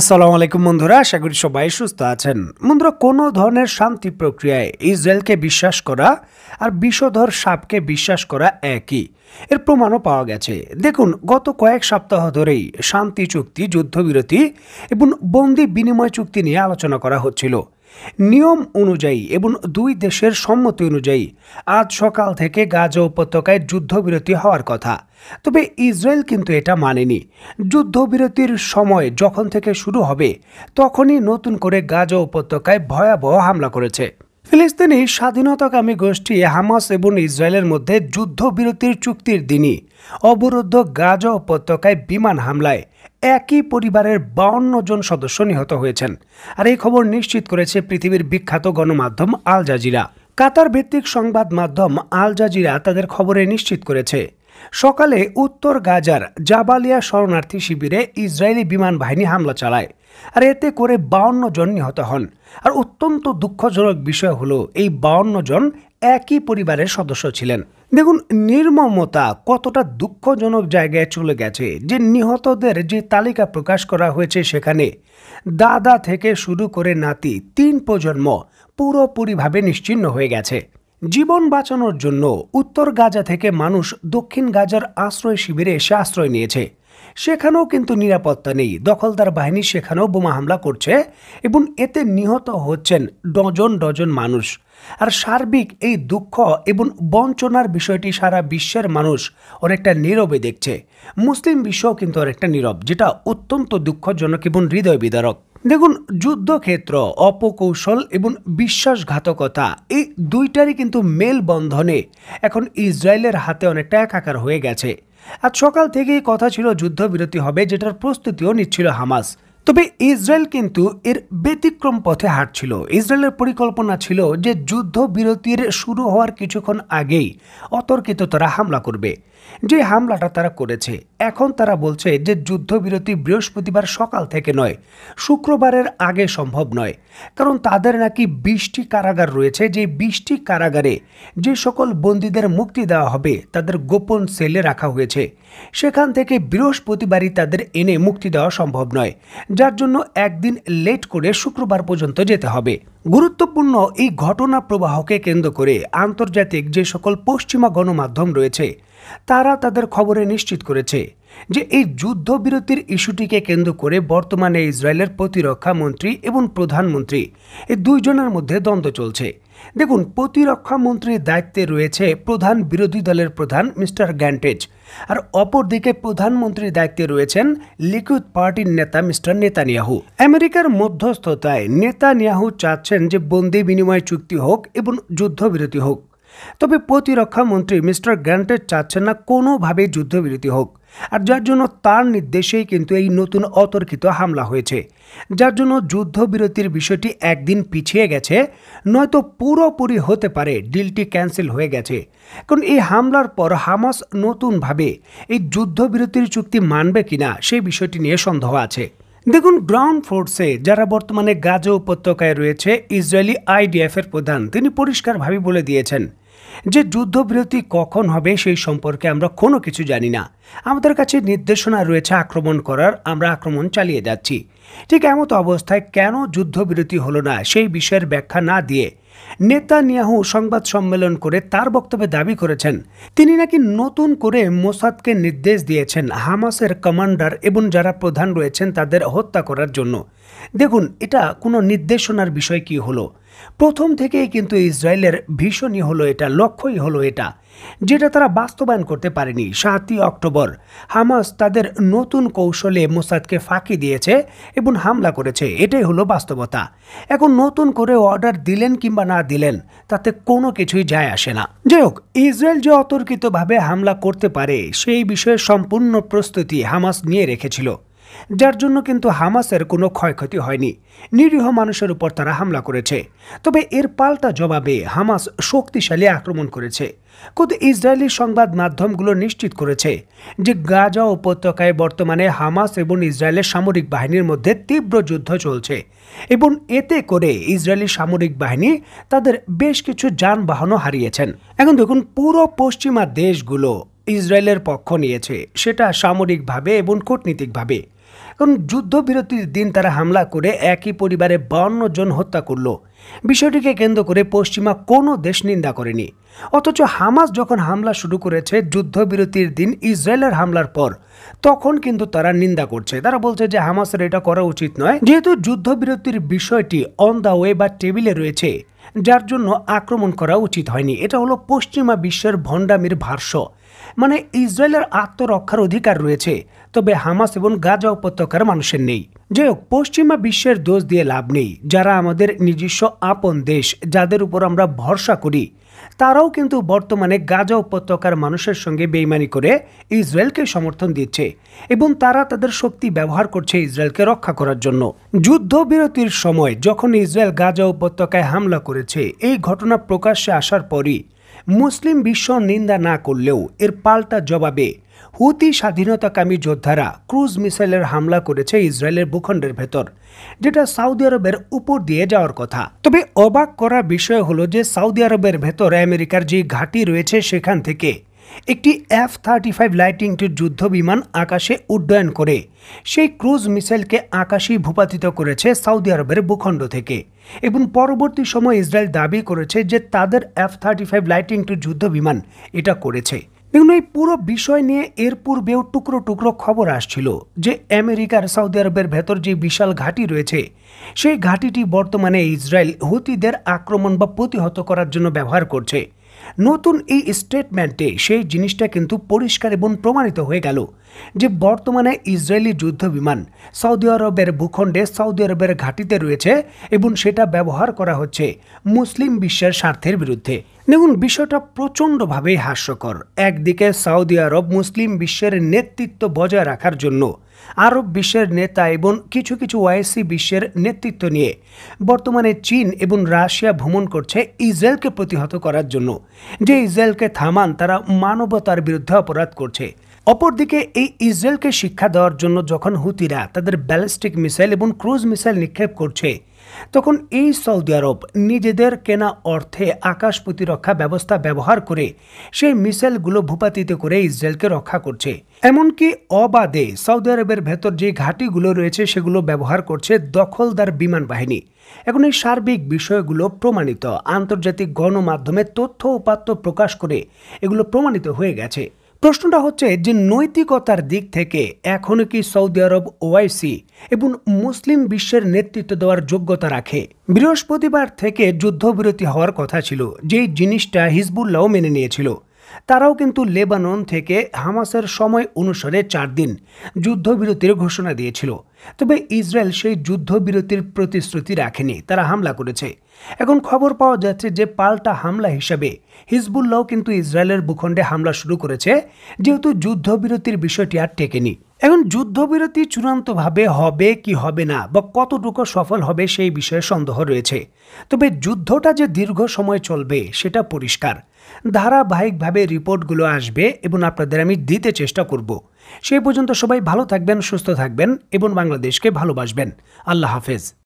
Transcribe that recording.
আসসালামু আলাইকুম বন্ধুরা আশা করি সবাই সুস্থ আছেন বন্ধুরা কোনো ধরনের শান্তি প্রক্রিয়ায় ইসরায়েলকে বিশ্বাস করা আর বিষধর সাপকে বিশ্বাস করা একই এর প্রমাণও পাওয়া গেছে দেখুন গত কয়েক সপ্তাহ ধরেই শান্তি চুক্তি যুদ্ধবিরতি এবং বন্দি বিনিময় চুক্তি নিয়ে আলোচনা করা হচ্ছিল নিয়ম অনুযায়ী এবং দুই দেশের সম্মতি অনুযায়ী আজ সকাল থেকে গাজা উপত্যকায় যুদ্ধবিরতি হওয়ার কথা তবে ইসরায়েল কিন্তু এটা মানেনি যুদ্ধবিরতির সময় যখন থেকে শুরু হবে তখনই নতুন করে গাজা উপত্যকায় ভয়াবহ হামলা করেছে ফিলিস্তিনি স্বাধীনতাকামী গোষ্ঠী হামাস এবং ইসরায়েলের মধ্যে যুদ্ধবিরতির চুক্তির দিনই অবরুদ্ধ গাজা উপত্যকায় বিমান হামলায় একই পরিবারের বাউন্ন জন সদস্য নিহত হয়েছেন আর এই খবর নিশ্চিত করেছে পৃথিবীর বিখ্যাত গণমাধ্যম আল জাজিরা কাতার ভিত্তিক সংবাদ মাধ্যম আল জাজিরা তাদের খবরে নিশ্চিত করেছে সকালে উত্তর গাজার জাবালিয়া শরণার্থী শিবিরে ইসরায়েলি বিমান বাহিনী হামলা চালায় আর এতে করে বাউন্ন জন নিহত হন আর অত্যন্ত দুঃখজনক বিষয় হলো এই বাউন্ন জন একই পরিবারের সদস্য ছিলেন দেখুন নির্মমতা কতটা দুঃখজনক জায়গায় চলে গেছে যে নিহতদের যে তালিকা প্রকাশ করা হয়েছে সেখানে দাদা থেকে শুরু করে নাতি তিন প্রজন্ম পুরোপুরিভাবে নিশ্চিন্ন হয়ে গেছে জীবন বাঁচানোর জন্য উত্তর গাজা থেকে মানুষ দক্ষিণ গাজার আশ্রয় শিবিরে এসে আশ্রয় নিয়েছে সেখানেও কিন্তু নিরাপত্তা নেই দখলদার বাহিনী সেখানেও বোমা হামলা করছে এবং এতে নিহত হচ্ছেন ডজন ডজন মানুষ আর সার্বিক এই দুঃখ এবং বঞ্চনার বিষয়টি সারা বিশ্বের মানুষ অনেকটা নীরবে দেখছে মুসলিম বিশ্বও কিন্তু অনেকটা নীরব যেটা অত্যন্ত দুঃখজনক এবং হৃদয় বিদারক দেখুন যুদ্ধক্ষেত্র অপকৌশল এবং বিশ্বাসঘাতকতা এই দুইটারই কিন্তু মেলবন্ধনে এখন ইসরায়েলের হাতে অনেকটা একাকার হয়ে গেছে আজ সকাল থেকেই কথা ছিল যুদ্ধবিরতি হবে যেটার প্রস্তুতিও নিচ্ছিল হামাস তবে ইসরায়েল কিন্তু এর ব্যতিক্রম পথে হাঁটছিল ইসরায়েলের পরিকল্পনা ছিল যে যুদ্ধ বিরতির শুরু হওয়ার কিছুক্ষণ আগেই অতর্কিত তারা হামলা করবে যে হামলাটা তারা করেছে এখন তারা বলছে যে যুদ্ধবিরতি বৃহস্পতিবার সকাল থেকে নয় শুক্রবারের আগে সম্ভব নয় কারণ তাদের নাকি বিশটি কারাগার রয়েছে যে বিশটি কারাগারে যে সকল বন্দীদের মুক্তি দেওয়া হবে তাদের গোপন সেলে রাখা হয়েছে সেখান থেকে বৃহস্পতিবারই তাদের এনে মুক্তি দেওয়া সম্ভব নয় যার জন্য একদিন লেট করে শুক্রবার পর্যন্ত যেতে হবে গুরুত্বপূর্ণ এই ঘটনা প্রবাহকে কেন্দ্র করে আন্তর্জাতিক যে সকল পশ্চিমা গণমাধ্যম রয়েছে তারা তাদের খবরে নিশ্চিত করেছে যে এই যুদ্ধবিরতির ইস্যুটিকে কেন্দ্র করে বর্তমানে ইসরায়েলের প্রতিরক্ষা মন্ত্রী এবং প্রধানমন্ত্রী এই দুইজনের মধ্যে দ্বন্দ্ব চলছে দেখুন প্রতিরক্ষা মন্ত্রীর দায়িত্বে রয়েছে প্রধান বিরোধী দলের প্রধান মিস্টার গ্যান্টেজ আর অপরদিকে প্রধানমন্ত্রীর দায়িত্বে রয়েছেন লিকুইড পার্টির নেতা মিস্টার নেতানিয়াহু আমেরিকার মধ্যস্থতায় নেতানিয়াহু চাচ্ছেন যে বন্দি বিনিময় চুক্তি হোক এবং যুদ্ধবিরতি হোক তবে প্রতিরক্ষা মন্ত্রী মিস্টার গ্যান্টেজ চাচ্ছেন না কোনোভাবে যুদ্ধবিরতি হোক আর যার জন্য তার নির্দেশেই কিন্তু এই নতুন অতর্কিত হামলা হয়েছে যার জন্য যুদ্ধবিরতির বিষয়টি একদিন পিছিয়ে গেছে নয়তো পুরোপুরি হতে পারে ডিলটি ক্যান্সেল হয়ে গেছে কারণ এই হামলার পর হামাস নতুনভাবে এই যুদ্ধবিরতির চুক্তি মানবে কিনা সেই বিষয়টি নিয়ে সন্দেহ আছে দেখুন গ্রাউন্ড ফোর্সে যারা বর্তমানে গাজা উপত্যকায় রয়েছে ইসরায়েলি আইডিএফ এর প্রধান তিনি পরিষ্কারভাবে বলে দিয়েছেন যে যুদ্ধবিরতি কখন হবে সেই সম্পর্কে আমরা কোনো কিছু জানি না আমাদের কাছে নির্দেশনা রয়েছে আক্রমণ করার আমরা আক্রমণ চালিয়ে যাচ্ছি ঠিক এমত অবস্থায় কেন যুদ্ধবিরতি হলো না সেই বিষয়ের ব্যাখ্যা না দিয়ে নেতানিয়াহু সংবাদ সম্মেলন করে তার বক্তব্যে দাবি করেছেন তিনি নাকি নতুন করে মোসাদকে নির্দেশ দিয়েছেন হামাসের কমান্ডার এবং যারা প্রধান রয়েছেন তাদের হত্যা করার জন্য দেখুন এটা কোনো নির্দেশনার বিষয় কি হলো প্রথম থেকেই কিন্তু ইসরায়েলের ভীষণই হলো এটা লক্ষ্যই হলো এটা যেটা তারা বাস্তবায়ন করতে পারেনি সাতই অক্টোবর হামাস তাদের নতুন কৌশলে মোসাদকে ফাঁকি দিয়েছে এবং হামলা করেছে এটাই হলো বাস্তবতা এখন নতুন করে অর্ডার দিলেন কিংবা না দিলেন তাতে কোনো কিছুই যায় আসে না যাই হোক ইসরায়েল যে অতর্কিতভাবে হামলা করতে পারে সেই বিষয়ে সম্পূর্ণ প্রস্তুতি হামাস নিয়ে রেখেছিল যার জন্য কিন্তু হামাসের কোনো ক্ষয়ক্ষতি হয়নি নিরীহ মানুষের উপর তারা হামলা করেছে তবে এর পাল্টা জবাবে হামাস শক্তিশালী আক্রমণ করেছে খুদ ইসরায়েলি সংবাদ মাধ্যমগুলো নিশ্চিত করেছে যে গাজা উপত্যকায় বর্তমানে হামাস এবং ইসরায়েলের সামরিক বাহিনীর মধ্যে তীব্র যুদ্ধ চলছে এবং এতে করে ইসরায়েলি সামরিক বাহিনী তাদের বেশ কিছু যানবাহনও হারিয়েছেন এখন দেখুন পুরো পশ্চিমা দেশগুলো ইসরায়েলের পক্ষ নিয়েছে সেটা সামরিকভাবে এবং কূটনীতিকভাবে কারণ যুদ্ধবিরতির দিন তারা হামলা করে একই পরিবারে বাউন্ন জন হত্যা করল বিষয়টিকে কেন্দ্র করে পশ্চিমা কোনো দেশ নিন্দা করেনি অথচ হামাস যখন হামলা শুরু করেছে যুদ্ধবিরতির দিন ইসরায়েলের হামলার পর তখন কিন্তু তারা নিন্দা করছে তারা বলছে যে হামাসের এটা করা উচিত নয় যেহেতু যুদ্ধবিরতির বিষয়টি অন দ্য ওয়ে বা টেবিলে রয়েছে যার জন্য আক্রমণ করা উচিত হয়নি এটা হলো পশ্চিমা বিশ্বের ভণ্ডামির ভাষ্য মানে ইসরায়েলের আত্মরক্ষার অধিকার রয়েছে তবে হামাস এবং গাজা উপত্যকার মানুষের নেই যাই হোক পশ্চিমা বিশ্বের দোষ দিয়ে লাভ নেই যারা আমাদের নিজস্ব আপন দেশ যাদের উপর আমরা ভরসা করি তারাও কিন্তু বর্তমানে গাজা উপত্যকার মানুষের সঙ্গে বেইমানি করে ইসরায়েলকে সমর্থন দিচ্ছে এবং তারা তাদের শক্তি ব্যবহার করছে ইসরায়েলকে রক্ষা করার জন্য যুদ্ধবিরতির সময় যখন ইসরায়েল গাজা উপত্যকায় হামলা করেছে এই ঘটনা প্রকাশ্যে আসার পরই মুসলিম বিশ্ব নিন্দা না করলেও এর পাল্টা জবাবে হুতি স্বাধীনতাকামী যোদ্ধারা ক্রুজ মিসাইলের হামলা করেছে ইসরায়েলের ভূখণ্ডের ভেতর যেটা সৌদি আরবের উপর দিয়ে যাওয়ার কথা তবে অবাক করা বিষয় হলো যে সৌদি আরবের ভেতর আমেরিকার যে ঘাঁটি রয়েছে সেখান থেকে একটি এফ থার্টি ফাইভ লাইটিংটির যুদ্ধ বিমান আকাশে উড্ডয়ন করে সেই ক্রুজ মিসাইলকে আকাশেই ভূপাতিত করেছে সৌদি আরবের ভূখণ্ড থেকে এবং পরবর্তী সময় ইসরায়েল দাবি করেছে যে তাদের এফ থার্টি ফাইভ লাইটিংটির যুদ্ধ বিমান এটা করেছে দেখুন এই পুরো বিষয় নিয়ে এর পূর্বেও টুকরো টুকরো খবর আসছিল যে আমেরিকার সৌদি আরবের ভেতর যে বিশাল ঘাঁটি রয়েছে সেই ঘাঁটিটি বর্তমানে ইসরায়েল হুতিদের আক্রমণ বা প্রতিহত করার জন্য ব্যবহার করছে নতুন এই স্টেটমেন্টে সেই জিনিসটা কিন্তু পরিষ্কার এবং প্রমাণিত হয়ে গেল যে বর্তমানে ইসরায়েলি যুদ্ধ বিমান সৌদি আরবের ভূখণ্ডে সৌদি আরবের ঘাঁটিতে রয়েছে এবং সেটা ব্যবহার করা হচ্ছে মুসলিম বিশ্বের স্বার্থের বিরুদ্ধে দেখুন বিষয়টা প্রচণ্ডভাবে হাস্যকর একদিকে সৌদি আরব মুসলিম বিশ্বের নেতৃত্ব বজায় রাখার জন্য আরব বিশ্বের নেতা এবং কিছু কিছু ওয়াইসি বিশ্বের নেতৃত্ব নিয়ে বর্তমানে চীন এবং রাশিয়া ভ্রমণ করছে ইসরায়েলকে প্রতিহত করার জন্য যে ইসরায়েলকে থামান তারা মানবতার বিরুদ্ধে অপরাধ করছে অপরদিকে এই ইসরায়েলকে শিক্ষা দেওয়ার জন্য যখন হুতিরা তাদের ব্যালিস্টিক মিসাইল এবং ক্রুজ মিসাইল নিক্ষেপ করছে তখন এই সৌদি আরব নিজেদের কেনা অর্থে আকাশ প্রতিরক্ষা ব্যবস্থা ব্যবহার করে সেই মিসাইলগুলো ভূপাতিত করে ইসরায়েলকে রক্ষা করছে এমনকি অবাদে সৌদি আরবের ভেতর যে ঘাঁটিগুলো রয়েছে সেগুলো ব্যবহার করছে দখলদার বিমান বাহিনী এখন এই সার্বিক বিষয়গুলো প্রমাণিত আন্তর্জাতিক গণমাধ্যমে তথ্য উপাত্ত প্রকাশ করে এগুলো প্রমাণিত হয়ে গেছে প্রশ্নটা হচ্ছে যে নৈতিকতার দিক থেকে এখনও কি সৌদি আরব ওআইসি এবং মুসলিম বিশ্বের নেতৃত্ব দেওয়ার যোগ্যতা রাখে বৃহস্পতিবার থেকে যুদ্ধবিরতি হওয়ার কথা ছিল যেই জিনিসটা হিজবুল্লাহ মেনে নিয়েছিল তারাও কিন্তু লেবানন থেকে হামাসের সময় অনুসারে চার দিন যুদ্ধবিরতির ঘোষণা দিয়েছিল তবে ইসরায়েল সেই যুদ্ধবিরতির প্রতিশ্রুতি রাখেনি তারা হামলা করেছে এখন খবর পাওয়া যাচ্ছে যে পাল্টা হামলা হিসাবে হিজবুল্লাও কিন্তু ইসরায়েলের ভূখণ্ডে হামলা শুরু করেছে যেহেতু যুদ্ধবিরতির বিষয়টি আর টেকেনি এখন যুদ্ধবিরতি চূড়ান্তভাবে হবে কি হবে না বা কতটুকু সফল হবে সেই বিষয়ে সন্দেহ রয়েছে তবে যুদ্ধটা যে দীর্ঘ সময় চলবে সেটা পরিষ্কার ধারাবাহিকভাবে রিপোর্টগুলো আসবে এবং আপনাদের আমি দিতে চেষ্টা করব সেই পর্যন্ত সবাই ভালো থাকবেন সুস্থ থাকবেন এবং বাংলাদেশকে ভালোবাসবেন আল্লাহ হাফেজ